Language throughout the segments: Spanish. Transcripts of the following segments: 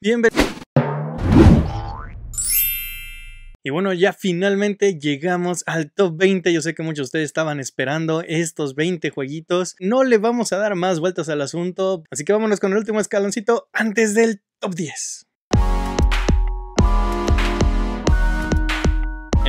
Bienvenido. Y bueno, ya finalmente llegamos al top 20. Yo sé que muchos de ustedes estaban esperando estos 20 jueguitos. No le vamos a dar más vueltas al asunto, así que vámonos con el último escaloncito antes del top 10.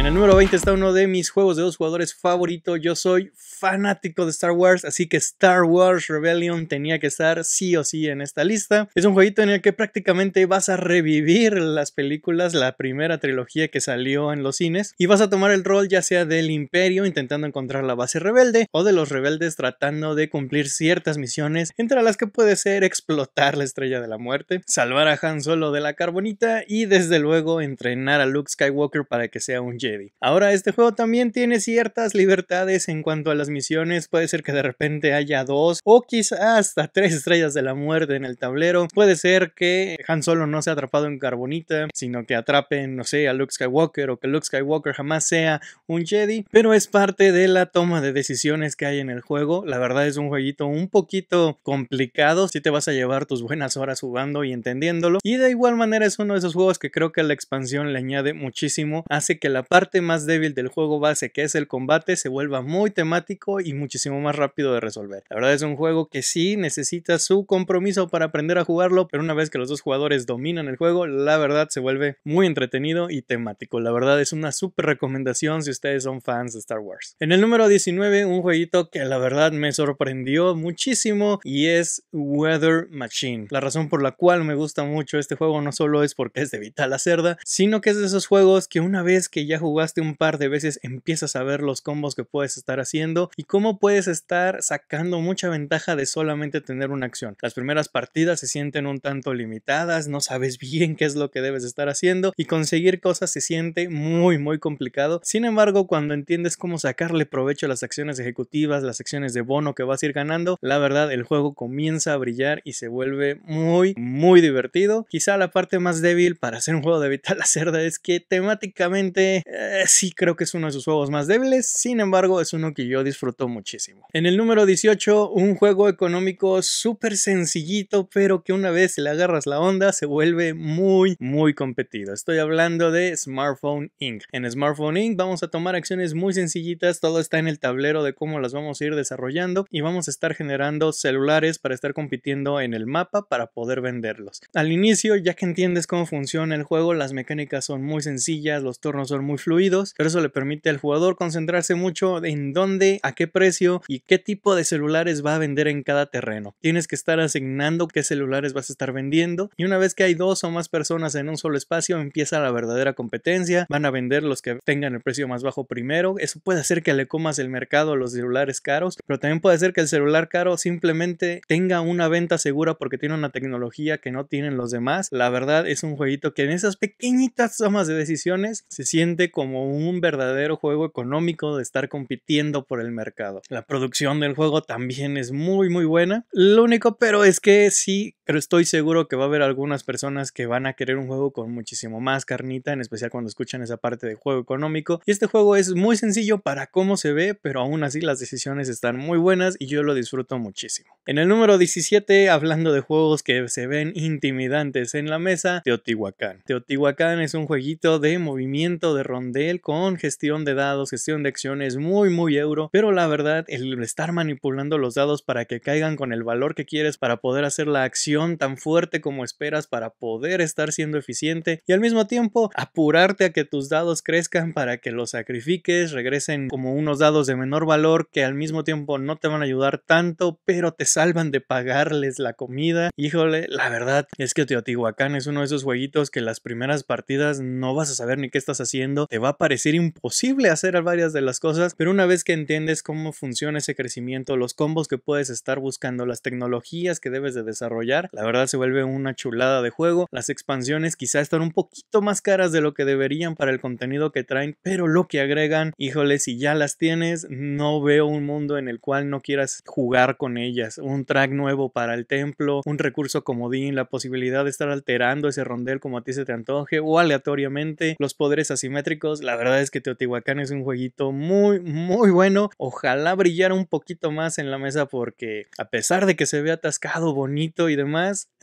el número 20 está uno de mis juegos de dos jugadores favorito. Yo soy fanático de Star Wars, así que Star Wars Rebellion tenía que estar sí o sí en esta lista. Es un jueguito en el que prácticamente vas a revivir las películas, la primera trilogía que salió en los cines, y vas a tomar el rol ya sea del imperio intentando encontrar la base rebelde o de los rebeldes tratando de cumplir ciertas misiones, entre las que puede ser explotar la estrella de la muerte, salvar a Han Solo de la carbonita y desde luego entrenar a Luke Skywalker para que sea un Jedi. Ahora, este juego también tiene ciertas libertades en cuanto a las misiones, puede ser que de repente haya dos o quizás hasta tres estrellas de la muerte en el tablero, puede ser que Han Solo no sea atrapado en carbonita, sino que atrapen, no sé, a Luke Skywalker o que Luke Skywalker jamás sea un Jedi, pero es parte de la toma de decisiones que hay en el juego, la verdad es un jueguito un poquito complicado, si te vas a llevar tus buenas horas jugando y entendiéndolo, y de igual manera es uno de esos juegos que creo que la expansión le añade muchísimo, hace que la parte más débil del juego base que es el combate se vuelva muy temático y muchísimo más rápido de resolver. La verdad es un juego que sí necesita su compromiso para aprender a jugarlo, pero una vez que los dos jugadores dominan el juego, la verdad se vuelve muy entretenido y temático. La verdad es una súper recomendación si ustedes son fans de Star Wars. En el número 19, un jueguito que la verdad me sorprendió muchísimo y es Weather Machine. La razón por la cual me gusta mucho este juego no solo es porque es de Vital Cerda, sino que es de esos juegos que una vez que ya jugaste un par de veces empiezas a ver los combos que puedes estar haciendo y cómo puedes estar sacando mucha ventaja de solamente tener una acción. Las primeras partidas se sienten un tanto limitadas, no sabes bien qué es lo que debes estar haciendo y conseguir cosas se siente muy muy complicado. Sin embargo, cuando entiendes cómo sacarle provecho a las acciones ejecutivas, las acciones de bono que vas a ir ganando, la verdad el juego comienza a brillar y se vuelve muy muy divertido. Quizá la parte más débil para hacer un juego de vital la cerda es que temáticamente eh, sí creo que es uno de sus juegos más débiles, sin embargo es uno que yo disfruto muchísimo. En el número 18, un juego económico súper sencillito, pero que una vez le agarras la onda se vuelve muy, muy competido. Estoy hablando de Smartphone Inc. En Smartphone Inc. vamos a tomar acciones muy sencillitas, todo está en el tablero de cómo las vamos a ir desarrollando y vamos a estar generando celulares para estar compitiendo en el mapa para poder venderlos. Al inicio, ya que entiendes cómo funciona el juego, las mecánicas son muy sencillas, los turnos son muy fluidos, pero eso le permite al jugador concentrarse mucho en dónde, a qué precio y qué tipo de celulares va a vender en cada terreno. Tienes que estar asignando qué celulares vas a estar vendiendo y una vez que hay dos o más personas en un solo espacio empieza la verdadera competencia, van a vender los que tengan el precio más bajo primero, eso puede hacer que le comas el mercado a los celulares caros, pero también puede ser que el celular caro simplemente tenga una venta segura porque tiene una tecnología que no tienen los demás. La verdad es un jueguito que en esas pequeñitas tomas de decisiones se siente como un verdadero juego económico de estar compitiendo por el mercado. La producción del juego también es muy muy buena. Lo único pero es que sí pero estoy seguro que va a haber algunas personas que van a querer un juego con muchísimo más carnita, en especial cuando escuchan esa parte de juego económico. Y este juego es muy sencillo para cómo se ve, pero aún así las decisiones están muy buenas y yo lo disfruto muchísimo. En el número 17, hablando de juegos que se ven intimidantes en la mesa, Teotihuacán. Teotihuacán es un jueguito de movimiento de rondel con gestión de dados, gestión de acciones muy muy euro, pero la verdad el estar manipulando los dados para que caigan con el valor que quieres para poder hacer la acción tan fuerte como esperas para poder estar siendo eficiente y al mismo tiempo apurarte a que tus dados crezcan para que los sacrifiques, regresen como unos dados de menor valor que al mismo tiempo no te van a ayudar tanto, pero te salvan de pagarles la comida. Híjole, la verdad es que Teotihuacán es uno de esos jueguitos que las primeras partidas no vas a saber ni qué estás haciendo, te va a parecer imposible hacer varias de las cosas, pero una vez que entiendes cómo funciona ese crecimiento, los combos que puedes estar buscando, las tecnologías que debes de desarrollar, la verdad se vuelve una chulada de juego. Las expansiones quizá están un poquito más caras de lo que deberían para el contenido que traen, pero lo que agregan, híjole, si ya las tienes, no veo un mundo en el cual no quieras jugar con ellas. Un track nuevo para el templo, un recurso comodín, la posibilidad de estar alterando ese rondel como a ti se te antoje o aleatoriamente, los poderes asimétricos. La verdad es que Teotihuacán es un jueguito muy, muy bueno. Ojalá brillara un poquito más en la mesa porque a pesar de que se ve atascado, bonito y demás,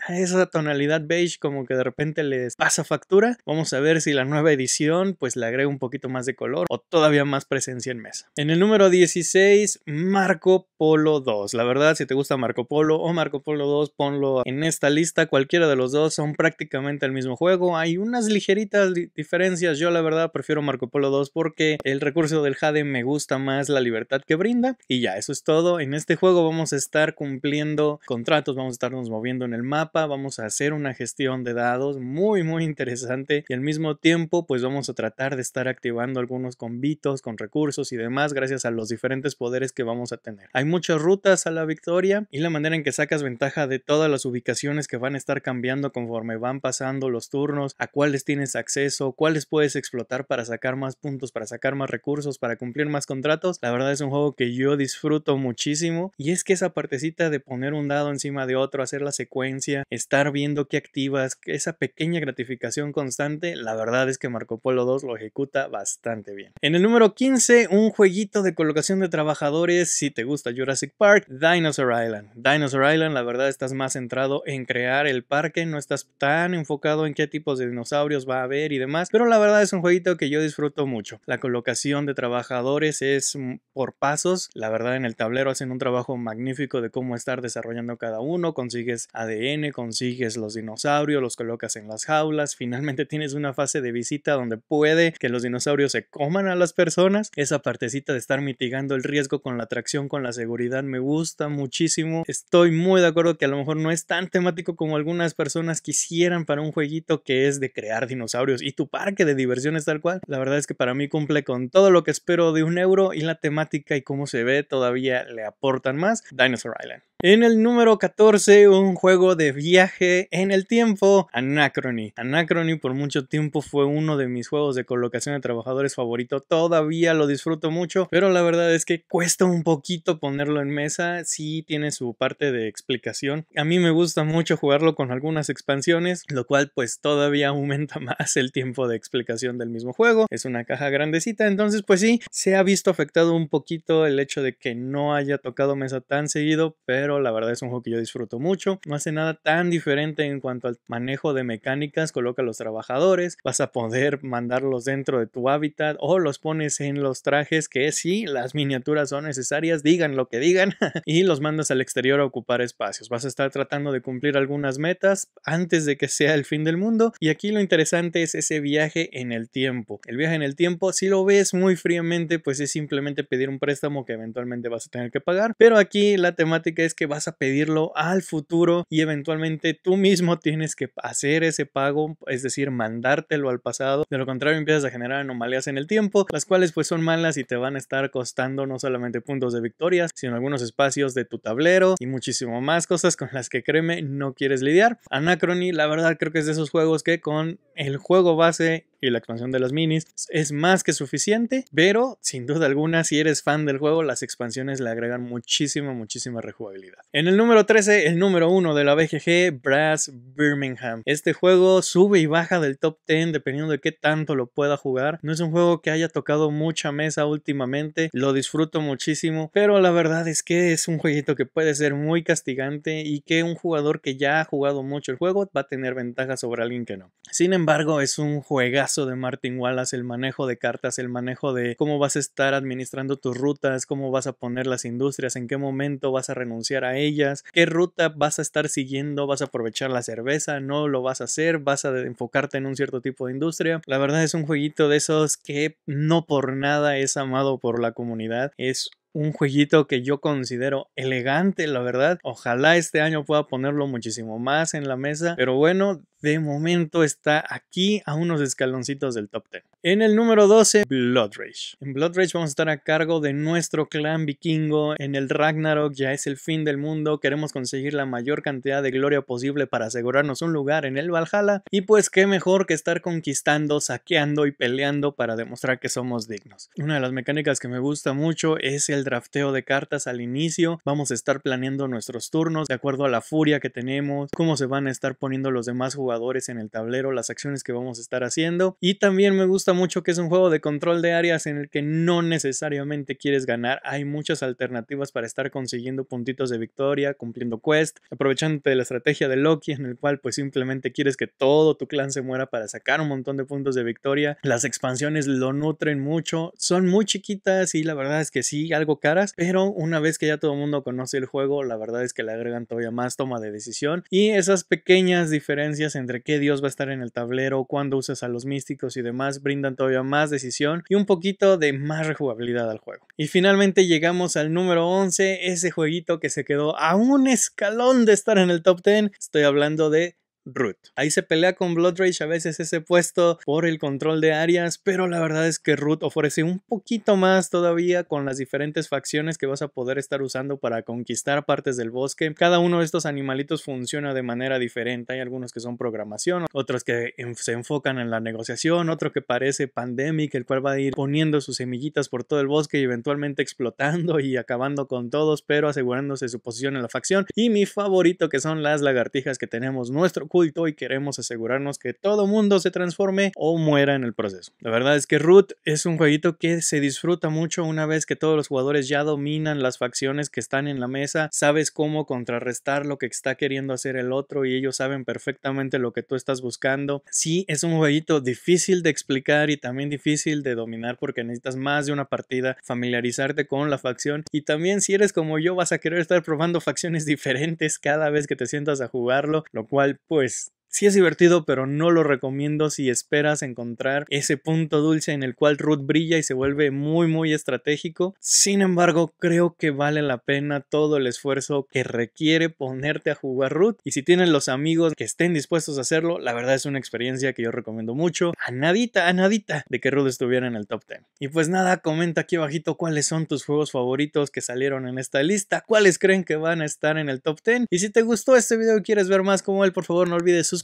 esa tonalidad beige como que de repente les pasa factura. Vamos a ver si la nueva edición pues le agrega un poquito más de color o todavía más presencia en mesa. En el número 16, Marco Polo 2. La verdad, si te gusta Marco Polo o Marco Polo 2, ponlo en esta lista. Cualquiera de los dos son prácticamente el mismo juego. Hay unas ligeritas diferencias. Yo la verdad prefiero Marco Polo 2 porque el recurso del Jade me gusta más la libertad que brinda. Y ya, eso es todo. En este juego vamos a estar cumpliendo contratos, vamos a estarnos moviendo en el mapa, vamos a hacer una gestión de dados muy muy interesante y al mismo tiempo pues vamos a tratar de estar activando algunos convitos con recursos y demás gracias a los diferentes poderes que vamos a tener. Hay muchas rutas a la victoria y la manera en que sacas ventaja de todas las ubicaciones que van a estar cambiando conforme van pasando los turnos, a cuáles tienes acceso, cuáles puedes explotar para sacar más puntos, para sacar más recursos, para cumplir más contratos. La verdad es un juego que yo disfruto muchísimo y es que esa partecita de poner un dado encima de otro, hacer las secuencia, estar viendo qué activas, esa pequeña gratificación constante, la verdad es que Marco Polo 2 lo ejecuta bastante bien. En el número 15, un jueguito de colocación de trabajadores, si te gusta Jurassic Park, Dinosaur Island. Dinosaur Island, la verdad, estás más centrado en crear el parque, no estás tan enfocado en qué tipos de dinosaurios va a haber y demás, pero la verdad es un jueguito que yo disfruto mucho. La colocación de trabajadores es mm, por pasos, la verdad en el tablero hacen un trabajo magnífico de cómo estar desarrollando cada uno, consigues ADN, consigues los dinosaurios, los colocas en las jaulas, finalmente tienes una fase de visita donde puede que los dinosaurios se coman a las personas. Esa partecita de estar mitigando el riesgo con la atracción, con la seguridad, me gusta muchísimo. Estoy muy de acuerdo que a lo mejor no es tan temático como algunas personas quisieran para un jueguito que es de crear dinosaurios y tu parque de diversiones tal cual. La verdad es que para mí cumple con todo lo que espero de un euro y la temática y cómo se ve todavía le aportan más. Dinosaur Island. En el número 14, un juego de viaje en el tiempo, Anachrony. Anachrony por mucho tiempo fue uno de mis juegos de colocación de trabajadores favorito. Todavía lo disfruto mucho, pero la verdad es que cuesta un poquito ponerlo en mesa. Sí tiene su parte de explicación. A mí me gusta mucho jugarlo con algunas expansiones, lo cual pues todavía aumenta más el tiempo de explicación del mismo juego. Es una caja grandecita, entonces pues sí, se ha visto afectado un poquito el hecho de que no haya tocado mesa tan seguido, pero la verdad es un juego que yo disfruto mucho, no hace nada tan diferente en cuanto al manejo de mecánicas, coloca a los trabajadores, vas a poder mandarlos dentro de tu hábitat o los pones en los trajes que sí, las miniaturas son necesarias, digan lo que digan y los mandas al exterior a ocupar espacios, vas a estar tratando de cumplir algunas metas antes de que sea el fin del mundo y aquí lo interesante es ese viaje en el tiempo, el viaje en el tiempo si lo ves muy fríamente pues es simplemente pedir un préstamo que eventualmente vas a tener que pagar, pero aquí la temática es que vas a pedirlo al futuro y eventualmente tú mismo tienes que hacer ese pago, es decir, mandártelo al pasado. De lo contrario, empiezas a generar anomalías en el tiempo, las cuales pues son malas y te van a estar costando no solamente puntos de victorias, sino algunos espacios de tu tablero y muchísimo más cosas con las que créeme no quieres lidiar. Anachrony la verdad creo que es de esos juegos que con el juego base y la expansión de las minis es más que suficiente, pero sin duda alguna si eres fan del juego las expansiones le agregan muchísima, muchísima rejugabilidad. En el número 13, el número 1 de la BGG, Brass Birmingham. Este juego sube y baja del top 10 dependiendo de qué tanto lo pueda jugar. No es un juego que haya tocado mucha mesa últimamente, lo disfruto muchísimo, pero la verdad es que es un jueguito que puede ser muy castigante y que un jugador que ya ha jugado mucho el juego va a tener ventaja sobre alguien que no. Sin embargo, es un juegazo de Martin Wallace, el manejo de cartas, el manejo de cómo vas a estar administrando tus rutas, cómo vas a poner las industrias, en qué momento vas a renunciar a ellas, qué ruta vas a estar siguiendo, vas a aprovechar la cerveza, no lo vas a hacer, vas a enfocarte en un cierto tipo de industria. La verdad es un jueguito de esos que no por nada es amado por la comunidad, es un jueguito que yo considero elegante, la verdad. Ojalá este año pueda ponerlo muchísimo más en la mesa, pero bueno, de momento está aquí a unos escaloncitos del top 10. En el número 12, Blood Rage. En Blood Rage vamos a estar a cargo de nuestro clan vikingo. En el Ragnarok ya es el fin del mundo. Queremos conseguir la mayor cantidad de gloria posible para asegurarnos un lugar en el Valhalla. Y pues qué mejor que estar conquistando, saqueando y peleando para demostrar que somos dignos. Una de las mecánicas que me gusta mucho es el drafteo de cartas al inicio, vamos a estar planeando nuestros turnos de acuerdo a la furia que tenemos, cómo se van a estar poniendo los demás jugadores en el tablero, las acciones que vamos a estar haciendo. Y también me gusta mucho que es un juego de control de áreas en el que no necesariamente quieres ganar, hay muchas alternativas para estar consiguiendo puntitos de victoria, cumpliendo quest, aprovechándote de la estrategia de Loki en el cual pues simplemente quieres que todo tu clan se muera para sacar un montón de puntos de victoria. Las expansiones lo nutren mucho, son muy chiquitas y la verdad es que sí, algo caras, pero una vez que ya todo el mundo conoce el juego, la verdad es que le agregan todavía más toma de decisión y esas pequeñas diferencias entre qué dios va a estar en el tablero, cuándo usas a los místicos y demás brindan todavía más decisión y un poquito de más rejugabilidad al juego. Y finalmente llegamos al número 11, ese jueguito que se quedó a un escalón de estar en el top 10. Estoy hablando de Root. Ahí se pelea con Blood Rage a veces ese puesto por el control de áreas, pero la verdad es que Root ofrece un poquito más todavía con las diferentes facciones que vas a poder estar usando para conquistar partes del bosque. Cada uno de estos animalitos funciona de manera diferente. Hay algunos que son programación, otros que se enfocan en la negociación, otro que parece pandemic, el cual va a ir poniendo sus semillitas por todo el bosque y eventualmente explotando y acabando con todos, pero asegurándose su posición en la facción. Y mi favorito que son las lagartijas que tenemos nuestro y queremos asegurarnos que todo mundo se transforme o muera en el proceso. La verdad es que Root es un jueguito que se disfruta mucho una vez que todos los jugadores ya dominan las facciones que están en la mesa, sabes cómo contrarrestar lo que está queriendo hacer el otro y ellos saben perfectamente lo que tú estás buscando. Sí, es un jueguito difícil de explicar y también difícil de dominar porque necesitas más de una partida, familiarizarte con la facción y también si eres como yo vas a querer estar probando facciones diferentes cada vez que te sientas a jugarlo, lo cual pues choice Sí es divertido, pero no lo recomiendo si esperas encontrar ese punto dulce en el cual Ruth brilla y se vuelve muy muy estratégico. Sin embargo, creo que vale la pena todo el esfuerzo que requiere ponerte a jugar Ruth y si tienes los amigos que estén dispuestos a hacerlo, la verdad es una experiencia que yo recomiendo mucho. A nadita, a nadita de que Ruth estuviera en el top 10. Y pues nada, comenta aquí abajito cuáles son tus juegos favoritos que salieron en esta lista, cuáles creen que van a estar en el top 10 y si te gustó este video y quieres ver más como él, por favor no olvides suscribirte